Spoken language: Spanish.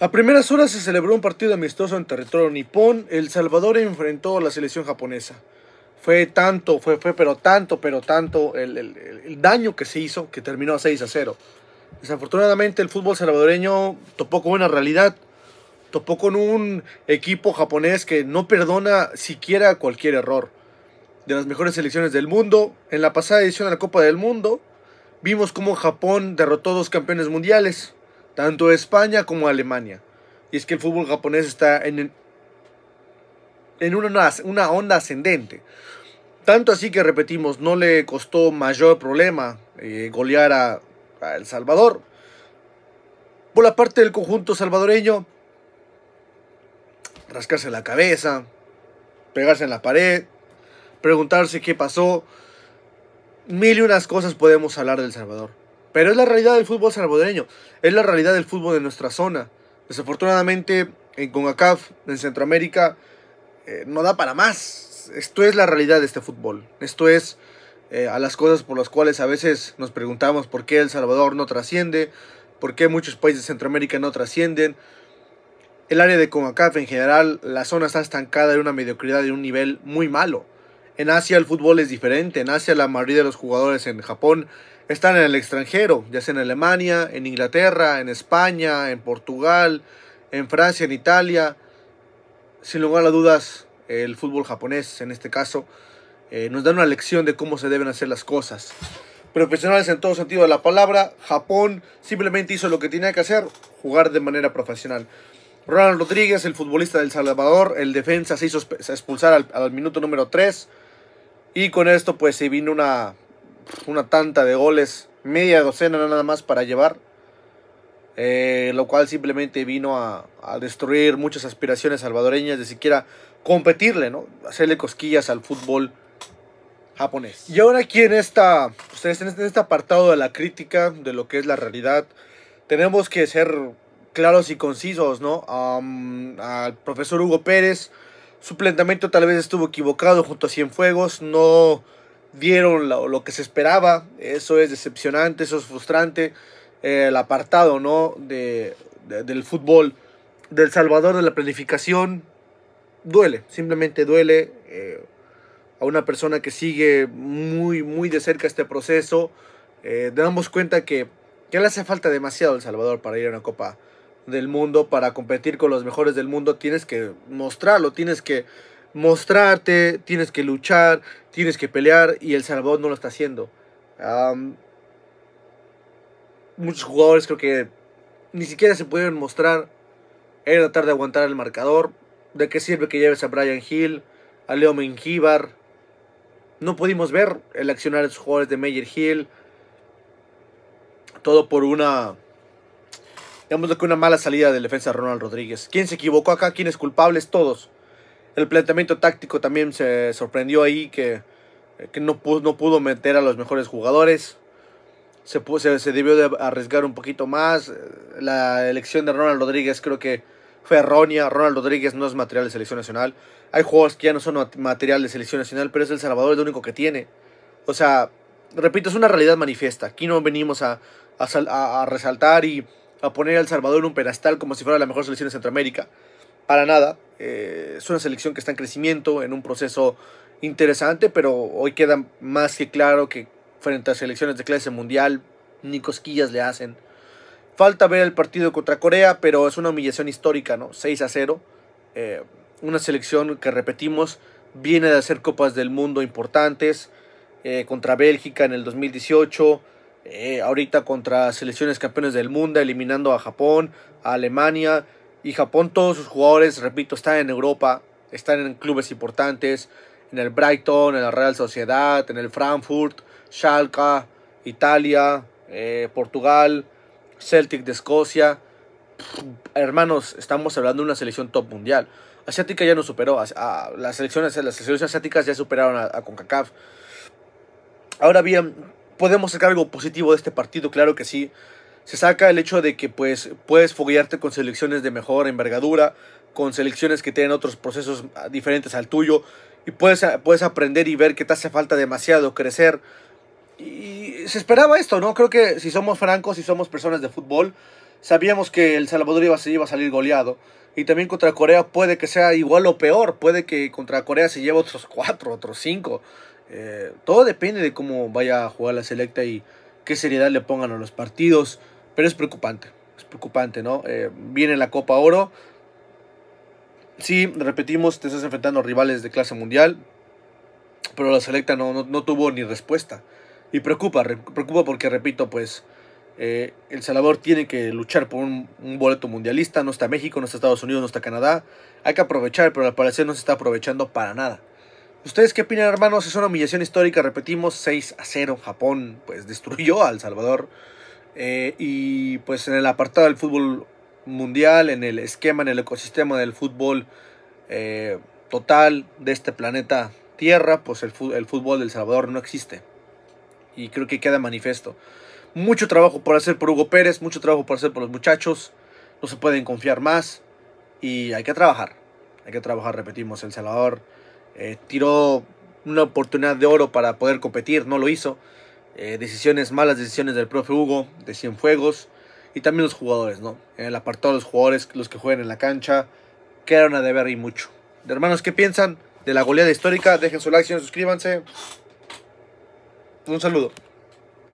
A primeras horas se celebró un partido amistoso en territorio nipón. El Salvador enfrentó a la selección japonesa. Fue tanto, fue, fue pero tanto, pero tanto el, daño que se hizo que terminó a 6 a 0. Desafortunadamente el fútbol salvadoreño topó con una realidad, topó con un equipo japonés que no perdona siquiera cualquier error. De las mejores selecciones del mundo, en la pasada edición de la Copa del Mundo, vimos cómo Japón derrotó a dos campeones mundiales, tanto España como Alemania. Y es que el fútbol japonés está en, en una, una onda ascendente. Tanto así que repetimos, no le costó mayor problema eh, golear a, a, El Salvador. Por la parte del conjunto salvadoreño, rascarse la cabeza, pegarse en la pared, preguntarse qué pasó. Mil y unas cosas podemos hablar del Salvador. Pero es la realidad del fútbol salvadoreño, es la realidad del fútbol de nuestra zona. Desafortunadamente, en CONCACAF, en Centroamérica, eh, no da para más. Esto es la realidad de este fútbol. Esto es eh, a las cosas por las cuales a veces nos preguntamos por qué El Salvador no trasciende, por qué muchos países de Centroamérica no trascienden. El área de CONACAF en general, la zona está estancada en una mediocridad de un nivel muy malo. En Asia el fútbol es diferente, en Asia la mayoría de los jugadores en Japón están en el extranjero, ya sea en Alemania, en Inglaterra, en España, en Portugal, en Francia, en Italia. Sin lugar a dudas, el fútbol japonés en este caso eh, nos da una lección de cómo se deben hacer las cosas. Profesionales en todo sentido de la palabra, Japón simplemente hizo lo que tenía que hacer, jugar de manera profesional. Ronald Rodríguez, el futbolista del Salvador, el defensa se hizo expulsar al, al minuto número 3. Y con esto pues se vino una, una tanta de goles, media docena nada más para llevar. Eh, lo cual simplemente vino a, destruir muchas aspiraciones salvadoreñas de siquiera competirle, ¿no? Hacerle cosquillas al fútbol japonés. Y ahora aquí en, esta, ustedes en este apartado de la crítica, de lo que es la realidad, tenemos que ser claros y concisos, ¿no? al profesor Hugo Pérez su planteamiento tal vez estuvo equivocado junto a Cienfuegos, no dieron lo, que se esperaba, eso es decepcionante, eso es frustrante, eh, el apartado ¿no? De, del fútbol del Salvador, de la planificación, duele, simplemente duele eh, a una persona que sigue muy, muy de cerca este proceso, eh, damos cuenta que ya le hace falta demasiado El Salvador para ir a una Copa del mundo, para competir con los mejores del mundo, tienes que mostrarlo, tienes que mostrarte, tienes que luchar, tienes que pelear y El Salvador no lo está haciendo. muchos jugadores creo que ni siquiera se pudieron mostrar. Era tratar de aguantar el marcador. ¿De que sirve que lleves a Brian Hill, a Leo Mengibar. No pudimos ver el accionar de sus jugadores de Meyer Hill. Todo por una Digamos que una mala salida de defensa Ronald Rodríguez. ¿Quién se equivocó acá? ¿Quién es culpable? Todos. El planteamiento táctico también se sorprendió ahí que, eh, no, pudo, no pudo meter a los mejores jugadores. Se, debió de arriesgar un poquito más. La elección de Ronald Rodríguez creo que fue errónea. Ronald Rodríguez no es material de selección nacional. Hay jugadores que ya no son material de selección nacional, pero es El Salvador el único que tiene. O sea, repito, es una realidad manifiesta. Aquí no venimos a resaltar y a poner a El Salvador en un pedestal como si fuera la mejor selección de Centroamérica. Para nada. Eh, es una selección que está en crecimiento, en un proceso interesante, pero hoy queda más que claro que frente a selecciones de clase mundial, ni cosquillas le hacen. Falta ver el partido contra Corea, pero es una humillación histórica, ¿no? 6 a 0. Eh, una selección que, repetimos, viene de hacer Copas del Mundo importantes. Eh, contra Bélgica en el 2018, eh, ahorita contra selecciones campeones del mundo, eliminando a Japón, a Alemania. Y Japón, todos sus jugadores, repito, están en Europa, están en clubes importantes, en el Brighton, en la Real Sociedad, en el Frankfurt, Schalke, Italia, eh, Portugal, Celtic de Escocia. hermanos, estamos hablando de una selección top mundial. Asiática ya no superó, las, selecciones, las selecciones asiáticas ya superaron a, a CONCACAF. Ahora bien, podemos sacar algo positivo de este partido, claro que sí. Se saca el hecho de que pues, puedes foguearte con selecciones de mejor envergadura, con selecciones que tienen otros procesos ah, diferentes al tuyo, y puedes, puedes aprender y ver que te hace falta demasiado crecer. Y se esperaba esto, ¿no? Creo que si somos francos, si somos personas de fútbol, sabíamos que El Salvador iba iba a salir goleado. Y también contra Corea puede que sea igual o peor. Puede que contra Corea se lleve otros cuatro, otros cinco. Eh, todo depende de cómo vaya a jugar la selecta y qué seriedad le pongan a los partidos. Pero es preocupante, es preocupante, ¿no? Eh, viene la Copa Oro. Sí, repetimos, te estás enfrentando a rivales de clase mundial. Pero la selecta no, tuvo ni respuesta. Y preocupa, preocupa porque, repito, pues eh, El Salvador tiene que luchar por un, un, boleto mundialista. No está México, no está Estados Unidos, no está Canadá. Hay que aprovechar, pero al parecer no se está aprovechando para nada. ¿Ustedes qué opinan, hermanos? Es una humillación histórica, repetimos, 6 a 0. Japón, pues, destruyó a El Salvador. Eh, y, pues, en el apartado del fútbol mundial, en el esquema, en el ecosistema del fútbol eh, total de este planeta Tierra, pues, el, el fútbol del Salvador no existe. Y creo que queda manifiesto. Mucho trabajo por hacer por Hugo Pérez, mucho trabajo por hacer por los muchachos. No se pueden confiar más. Y hay que trabajar. Hay que trabajar, repetimos, El Salvador eh, tiró una oportunidad de oro para poder competir, no lo hizo. Eh, decisiones, malas decisiones del profe Hugo, de Cienfuegos, y también los jugadores, ¿no? el eh, apartado de los jugadores, los que juegan en la cancha, quedaron a deber y mucho. De hermanos, ¿qué piensan de la goleada histórica? Dejen su like, suscríbanse. Un saludo.